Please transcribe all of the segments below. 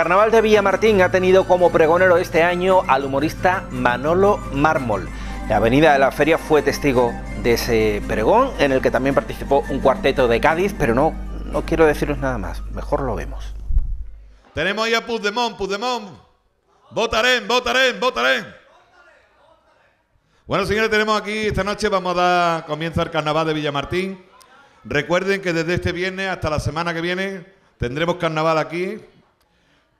Carnaval de Villamartín ha tenido como pregonero este año al humorista Manolo Mármol. La avenida de la feria fue testigo de ese pregón en el que también participó un cuarteto de Cádiz, pero no, no quiero deciros nada más, mejor lo vemos. Tenemos ahí a Puigdemont, Puigdemont. Votarén, votaré votaré Bueno, señores, tenemos aquí esta noche, vamos a dar comienzo carnaval de Villamartín. Recuerden que desde este viernes hasta la semana que viene tendremos carnaval aquí,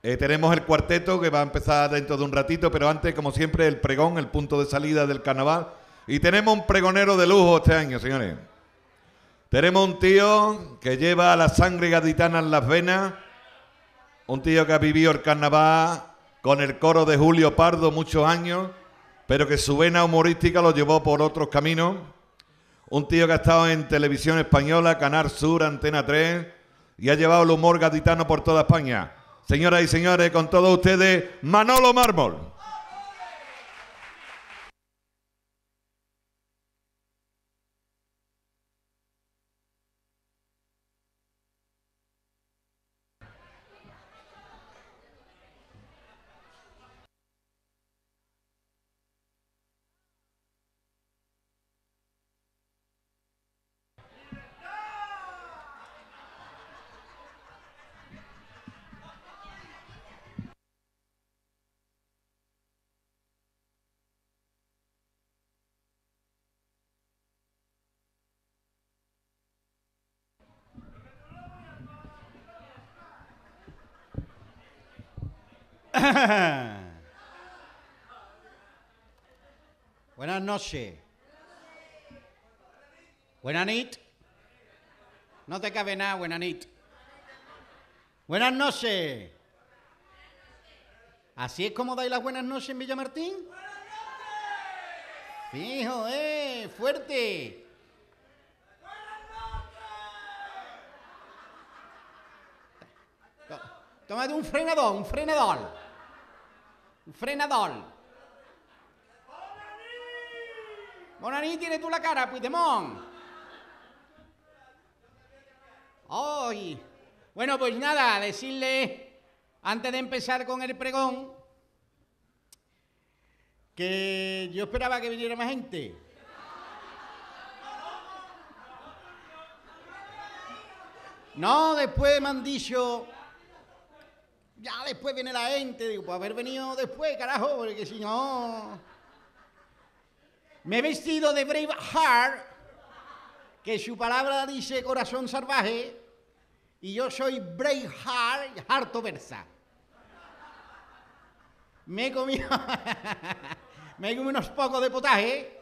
eh, tenemos el cuarteto que va a empezar dentro de un ratito, pero antes, como siempre, el pregón, el punto de salida del carnaval. Y tenemos un pregonero de lujo este año, señores. Tenemos un tío que lleva la sangre gaditana en las venas, un tío que ha vivido el carnaval con el coro de Julio Pardo muchos años, pero que su vena humorística lo llevó por otros caminos. Un tío que ha estado en televisión española, Canal Sur, Antena 3, y ha llevado el humor gaditano por toda España. Señoras y señores, con todos ustedes, Manolo Mármol. Buenas noches. Buenas noches No te cabe nada, buenas nit. Buenas noches. ¿Así es como dais las buenas noches en Villamartín? Fijo, eh, fuerte. Buenas noches Tómate un frenador, un frenador. Frenadol. ...monaní ¿tiene tú la cara, Puigdemont. ¡Ay! Bueno, pues nada, decirle, antes de empezar con el pregón, que yo esperaba que viniera más gente. No, después me han ya después viene la gente, digo, por pues haber venido después, carajo, porque si no. Me he vestido de Brave Heart, que su palabra dice corazón salvaje, y yo soy Brave Heart, harto versa. Me he comido. me he unos pocos de potaje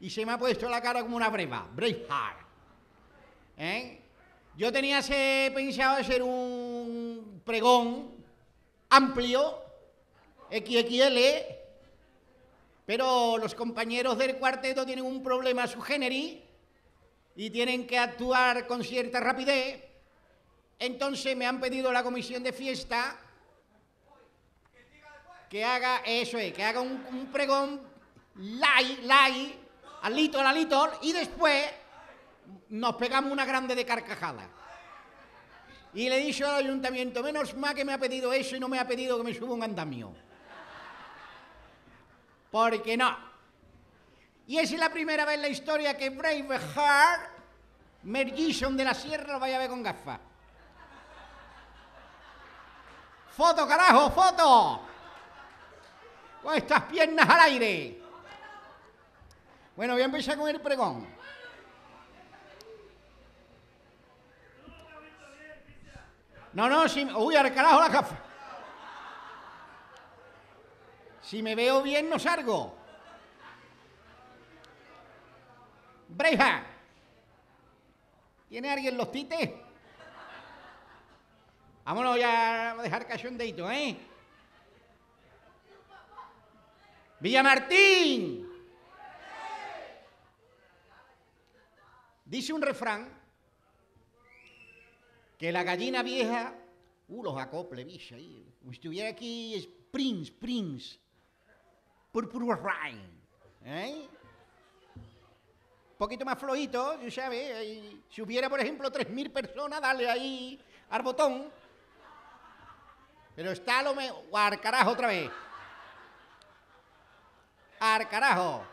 y se me ha puesto la cara como una breva, Brave Heart. ¿Eh? Yo tenía pensado hacer un pregón amplio, XXL, pero los compañeros del cuarteto tienen un problema su género y tienen que actuar con cierta rapidez. Entonces me han pedido la comisión de fiesta que haga eso, eh, que haga un, pregón lai lai alito, alito, y después nos pegamos una grande de carcajada. Y le dije al ayuntamiento, menos mal que me ha pedido eso y no me ha pedido que me suba un andamio. Porque no. Y es la primera vez en la historia que Braveheart, Mergison de la Sierra, lo vaya a ver con gafas. ¡Foto, carajo, foto! Con estas piernas al aire. Bueno, voy a empezar con el pregón. No, no, si... Uy, al carajo la café. Si me veo bien, no salgo. Breja. ¿Tiene alguien los tites? Vámonos ya a dejar cachondeito, ¿eh? Villamartín. Dice un refrán que la gallina vieja, uh, los acople, bicho, ahí, estuviera aquí es Prince, Prince, Purple Rain, ¿eh? Un poquito más flojito, tú sabes, si hubiera, por ejemplo, 3.000 personas, dale ahí al botón, pero está lo mejor, carajo otra vez, al carajo,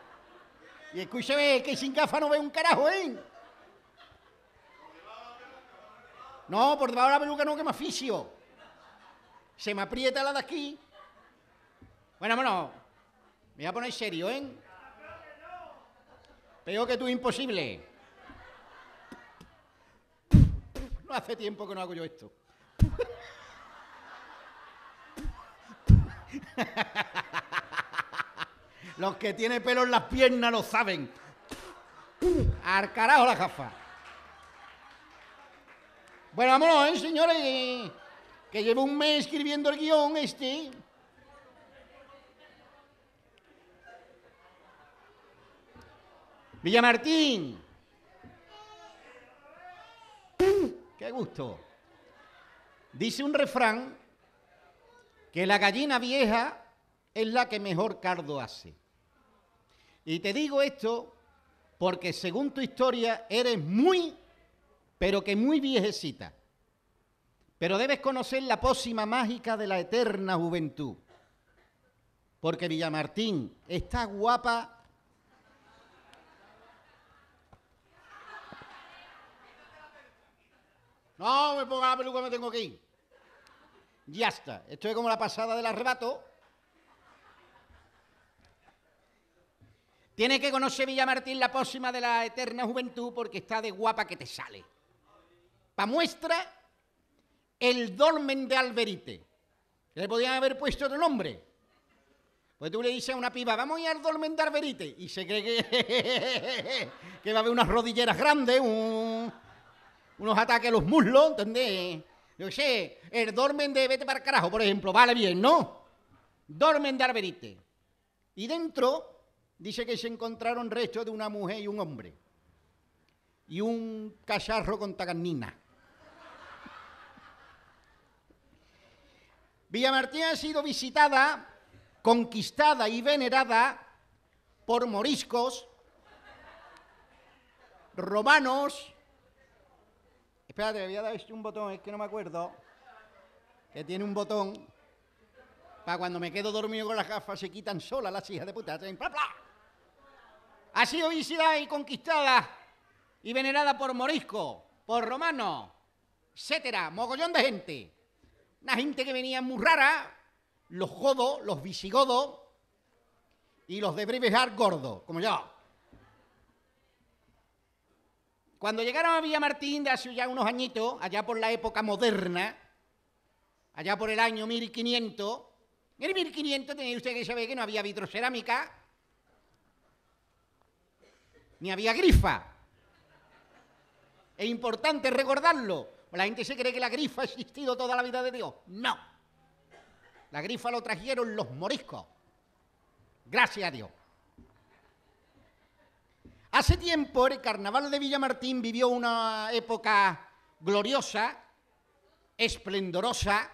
y escúchame que sin gafas no ve un carajo, ¿eh? No, por debajo de la peluca no, que me aficio. Se me aprieta la de aquí. Bueno, bueno, me voy a poner serio, ¿eh? Peor que tú, imposible. No hace tiempo que no hago yo esto. Los que tienen pelo en las piernas lo saben. Al carajo la gafa. Bueno, vámonos, ¿eh, señores. Eh, que llevo un mes escribiendo el guión este. Villamartín. Qué gusto. Dice un refrán que la gallina vieja es la que mejor cardo hace. Y te digo esto porque según tu historia eres muy pero que muy viejecita. Pero debes conocer la pócima mágica de la eterna juventud. Porque Villamartín está guapa. No me ponga la peluca, me tengo que ir. Ya está. Esto es como la pasada del arrebato. Tiene que conocer Villamartín la pócima de la eterna juventud porque está de guapa que te sale muestra El Dolmen de Alberite. Le podían haber puesto otro nombre. Pues tú le dices a una piba, vamos a ir al dolmen de Alberite. Y se cree que, que va a haber unas rodilleras grandes, unos ataques a los muslos, ¿entendés? Yo sé, el dolmen de Vete para carajo, por ejemplo, vale bien, ¿no? Dolmen de Alberite. Y dentro dice que se encontraron restos de una mujer y un hombre. Y un cacharro con taganina. Martín ha sido visitada, conquistada y venerada por moriscos, romanos. Espérate, le había dado este un botón, es que no me acuerdo. Que tiene un botón. Para cuando me quedo dormido con las gafas se quitan solas las hijas de puta. Ha sido visitada y conquistada y venerada por moriscos, por romanos, etcétera, mogollón de gente. Una gente que venía muy rara, los godos, los visigodos y los de Brevejar gordos, como yo. Cuando llegaron a Martín, de hace ya unos añitos, allá por la época moderna, allá por el año 1500, en el 1500 tenía usted que saber que no había vitrocerámica, ni había grifa. Es importante recordarlo. La gente se cree que la grifa ha existido toda la vida de Dios. No. La grifa lo trajeron los moriscos. Gracias a Dios. Hace tiempo el carnaval de Villamartín vivió una época gloriosa, esplendorosa.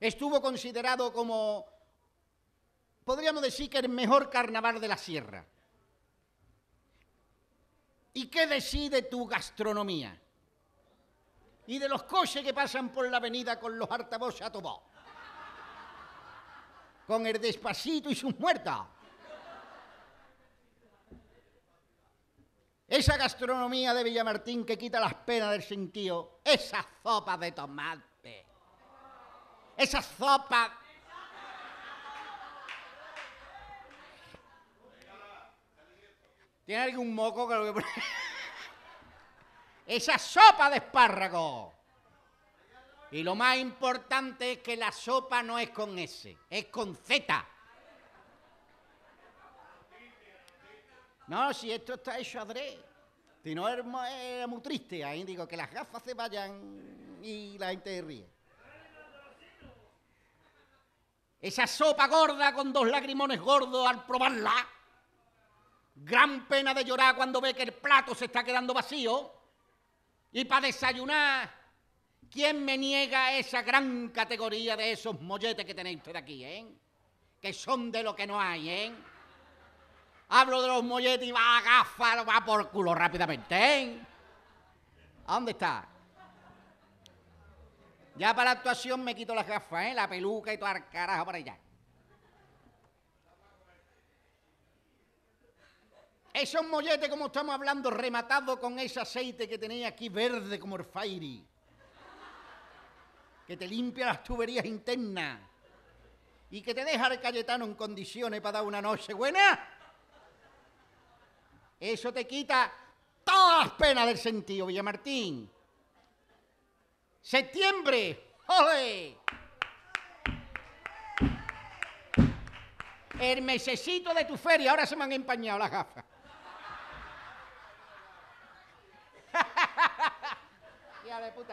Estuvo considerado como, podríamos decir que el mejor carnaval de la sierra. ¿Y qué decide tu gastronomía? y de los coches que pasan por la avenida con los altavoces voz. Con el despacito y sus muertas. Esa gastronomía de Villamartín que quita las penas del sentido. Esa sopa de tomate. Esa sopa... ¿Tiene algún moco que lo que esa sopa de espárrago. Y lo más importante es que la sopa no es con S, es con Z. No, si esto está hecho adré. Si no, es eh, muy triste. Ahí digo que las gafas se vayan y la gente ríe. Esa sopa gorda con dos lagrimones gordos al probarla. Gran pena de llorar cuando ve que el plato se está quedando vacío y para desayunar. ¿Quién me niega esa gran categoría de esos molletes que tenéis ustedes aquí, eh? Que son de lo que no hay, eh. Hablo de los molletes y va a gafar, va por culo rápidamente, ¿eh? ¿A dónde está? Ya para la actuación me quito las gafas, ¿eh? La peluca y todo el carajo para allá. Esos molletes, como estamos hablando, rematado con ese aceite que tenéis aquí verde como el Fairy. Que te limpia las tuberías internas. Y que te deja el Cayetano en condiciones para dar una noche buena. Eso te quita todas las penas del sentido, Villamartín. Septiembre. ¡Joder! el mesecito de tu feria. Ahora se me han empañado las gafas.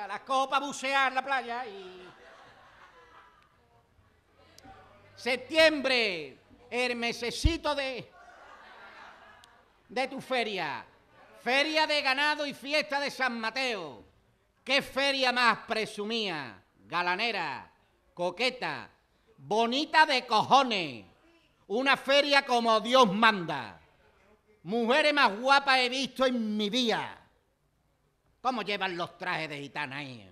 las copas bucear la playa y. Septiembre, el mesecito de. de tu feria. Feria de ganado y fiesta de San Mateo. ¿Qué feria más presumía? Galanera, coqueta, bonita de cojones. Una feria como Dios manda. Mujeres más guapas he visto en mi vida. ¿Cómo llevan los trajes de gitana ahí?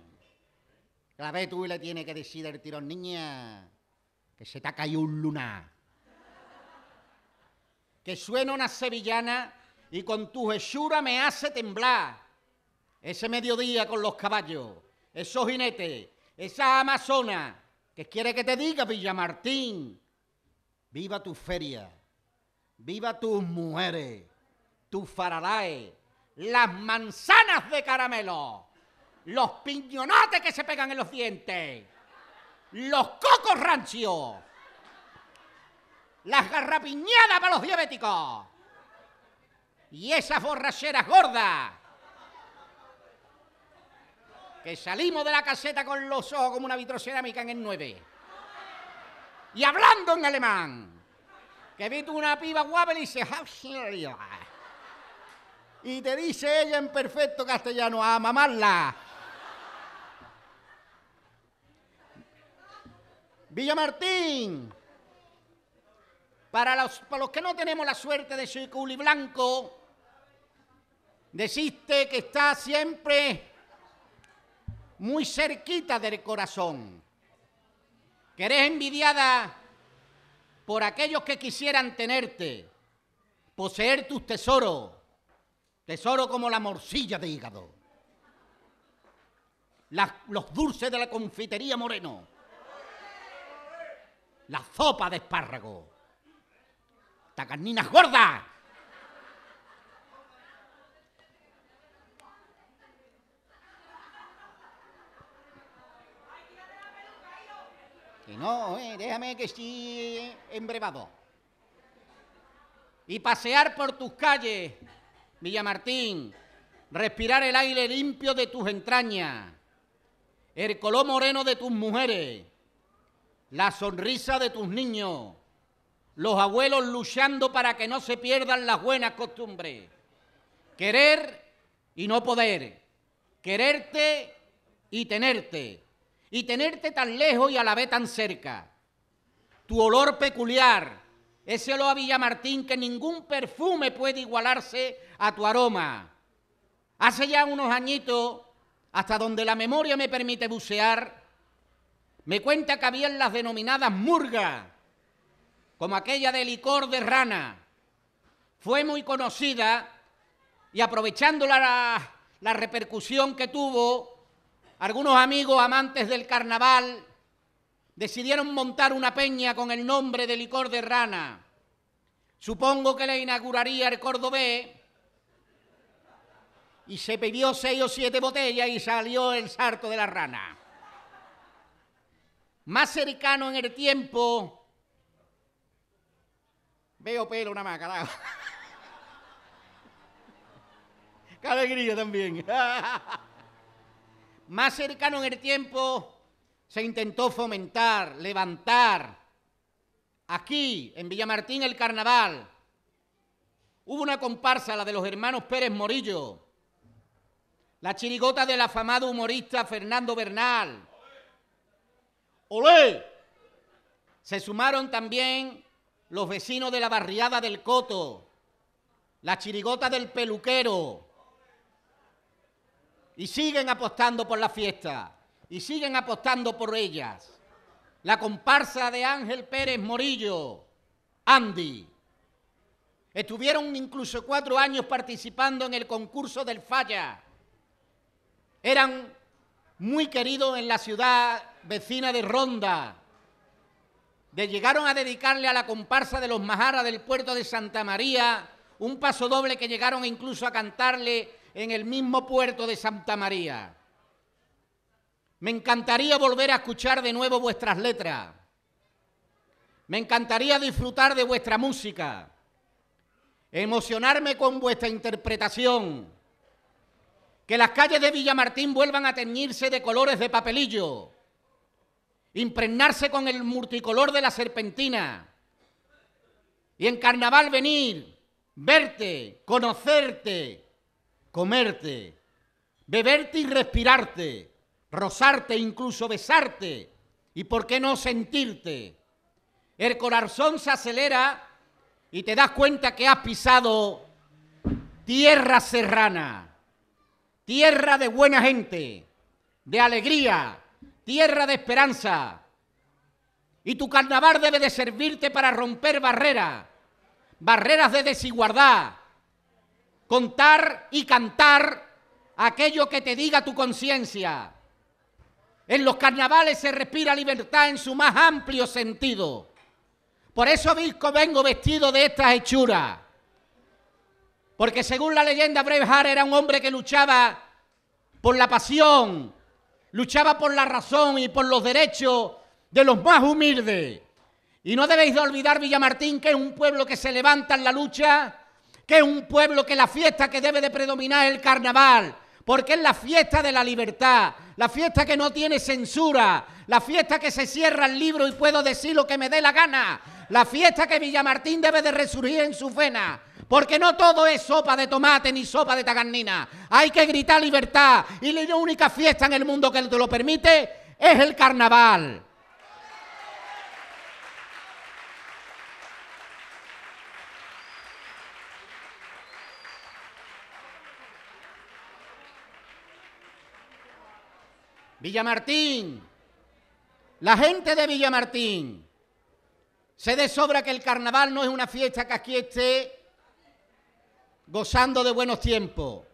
La vez tú le tienes que decir el tirón, niña, que se te ha caído un luna, Que suena una sevillana y con tu hechura me hace temblar. Ese mediodía con los caballos, esos jinetes, esa amazona, que quiere que te diga, Villamartín, viva tu feria, viva tus mujeres, tus faralaes, las manzanas de caramelo, los piñonates que se pegan en los dientes, los cocos rancios, las garrapiñadas para los diabéticos y esas borracheras gordas que salimos de la caseta con los ojos como una vitrocerámica en el 9 y hablando en alemán que vi una piba guapa y le dice y te dice ella en perfecto castellano, a mamarla. Villamartín. Para los, que no tenemos la suerte de ser blanco, deciste que está siempre muy cerquita del corazón. Que eres envidiada por aquellos que quisieran tenerte, poseer tus tesoros, Tesoro como la morcilla de hígado. los dulces de la confitería Moreno. La sopa de espárrago. tacaninas gordas. Y no, eh, déjame que esté eh, embrevado. Y pasear por tus calles Villamartín, respirar el aire limpio de tus entrañas, el color moreno de tus mujeres, la sonrisa de tus niños, los abuelos luchando para que no se pierdan las buenas costumbres. Querer y no poder, quererte y tenerte, y tenerte tan lejos y a la vez tan cerca. Tu olor peculiar, ese olor a Villamartín que ningún perfume puede igualarse a tu aroma. Hace ya unos añitos, hasta donde la memoria me permite bucear, me cuenta que habían las denominadas murga, como aquella de licor de rana. Fue muy conocida y aprovechando la repercusión que tuvo, algunos amigos amantes del carnaval decidieron montar una peña con el nombre de licor de rana. Supongo que la inauguraría el Cordobé. y se pidió seis o siete botellas y salió el sarto de la rana. Más cercano en el tiempo... Veo pelo una más, Qué alegría también. Más cercano en el tiempo se intentó fomentar, levantar. Aquí, en Villamartín, el carnaval. Hubo una comparsa, la de los hermanos Pérez Morillo. La chirigota del afamado humorista Fernando Bernal. ¡Olé! Se sumaron también los vecinos de la barriada del Coto, la chirigota del peluquero, y siguen apostando por la fiesta y siguen apostando por ellas. La comparsa de Ángel Pérez Morillo, Andy. Estuvieron incluso cuatro años participando en el concurso del Falla. Eran muy queridos en la ciudad vecina de Ronda. De llegaron a dedicarle a la comparsa de los Majara del puerto de Santa María un paso doble que llegaron incluso a cantarle en el mismo puerto de Santa María. Me encantaría volver a escuchar de nuevo vuestras letras. Me encantaría disfrutar de vuestra música. Emocionarme con vuestra interpretación. Que las calles de Villamartín vuelvan a teñirse de colores de papelillo. Impregnarse con el multicolor de la serpentina. Y en carnaval venir, verte, conocerte, comerte, beberte y respirarte rozarte, incluso besarte, y por qué no sentirte. El corazón se acelera y te das cuenta que has pisado tierra serrana, tierra de buena gente, de alegría, tierra de esperanza. Y tu carnaval debe de servirte para romper barreras, barreras de desigualdad, contar y cantar aquello que te diga tu conciencia, en los carnavales se respira libertad en su más amplio sentido. Por eso vengo vestido de estas hechuras. Porque según la leyenda, Braveheart era un hombre que luchaba por la pasión, luchaba por la razón y por los derechos de los más humildes. Y no debéis de olvidar Villamartín, que es un pueblo que se levanta en la lucha, que es un pueblo que la fiesta que debe de predominar es el carnaval, porque es la fiesta de la libertad, la fiesta que no tiene censura, la fiesta que se cierra el libro y puedo decir lo que me dé la gana, la fiesta que Villamartín debe de resurgir en su fena, Porque no todo es sopa de tomate ni sopa de tagarnina. Hay que gritar libertad. Y la única fiesta en el mundo que te lo permite es el carnaval. Villamartín, la gente de Villamartín, se de sobra que el carnaval no es una fiesta que aquí esté gozando de buenos tiempos.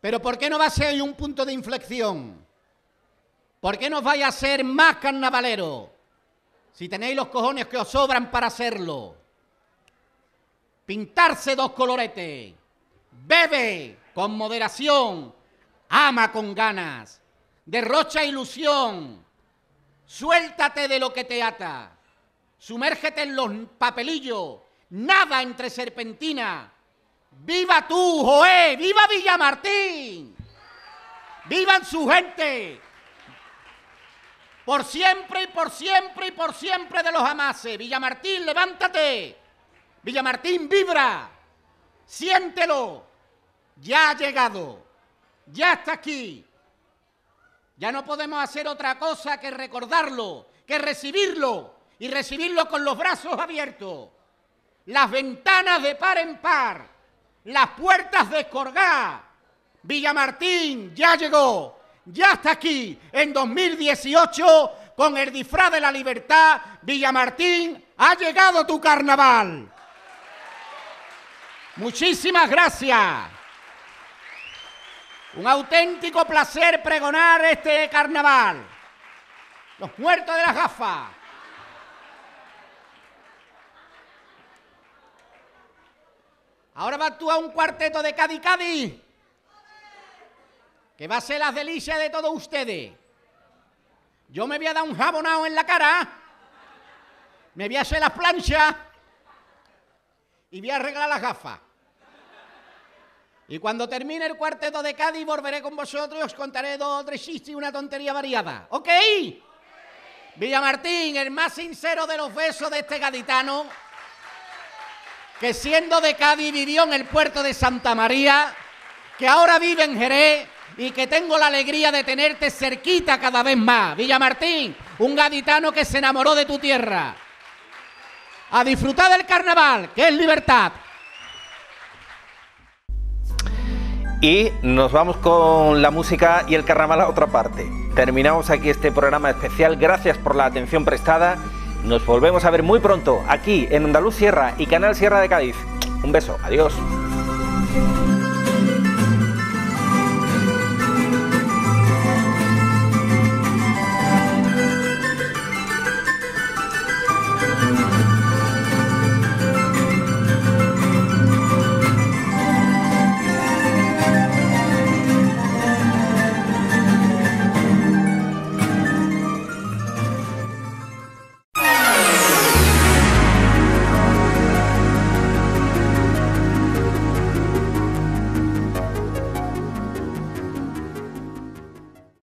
Pero ¿por qué no va a ser un punto de inflexión? ¿Por qué no vais a ser más carnavalero? Si tenéis los cojones que os sobran para hacerlo. Pintarse dos coloretes. Bebe con moderación. Ama con ganas derrocha ilusión, suéltate de lo que te ata, sumérgete en los papelillos, nada entre serpentina. ¡Viva tú, Joé! ¡Viva Villamartín! ¡Vivan su gente! Por siempre y por siempre y por siempre de los amases. Villamartín, levántate. Villamartín, vibra. Siéntelo. Ya ha llegado. Ya está aquí. Ya no podemos hacer otra cosa que recordarlo, que recibirlo y recibirlo con los brazos abiertos. Las ventanas de par en par, las puertas de Villa Villamartín ya llegó, ya está aquí en 2018 con el disfraz de la libertad. Villamartín, ha llegado tu carnaval. Muchísimas gracias. Un auténtico placer pregonar este carnaval. Los muertos de la gafas. Ahora va a actuar un cuarteto de Cadi Cadi. Que va a ser las delicias de todos ustedes. Yo me voy a dar un jabonado en la cara. Me voy a hacer las planchas. Y voy a arreglar las gafas. Y cuando termine el cuarteto de Cádiz volveré con vosotros y os contaré dos o tres chistes y una tontería variada. ¿Ok? Villamartín, el más sincero de los besos de este gaditano, que siendo de Cádiz vivió en el puerto de Santa María, que ahora vive en Jerez y que tengo la alegría de tenerte cerquita cada vez más. Villamartín, un gaditano que se enamoró de tu tierra. A disfrutar del carnaval, que es libertad. y nos vamos con la música y el carnaval a otra parte. Terminamos aquí este programa especial. Gracias por la atención prestada. Nos volvemos a ver muy pronto aquí en Andaluz Sierra y Canal Sierra de Cádiz. Un beso, adiós.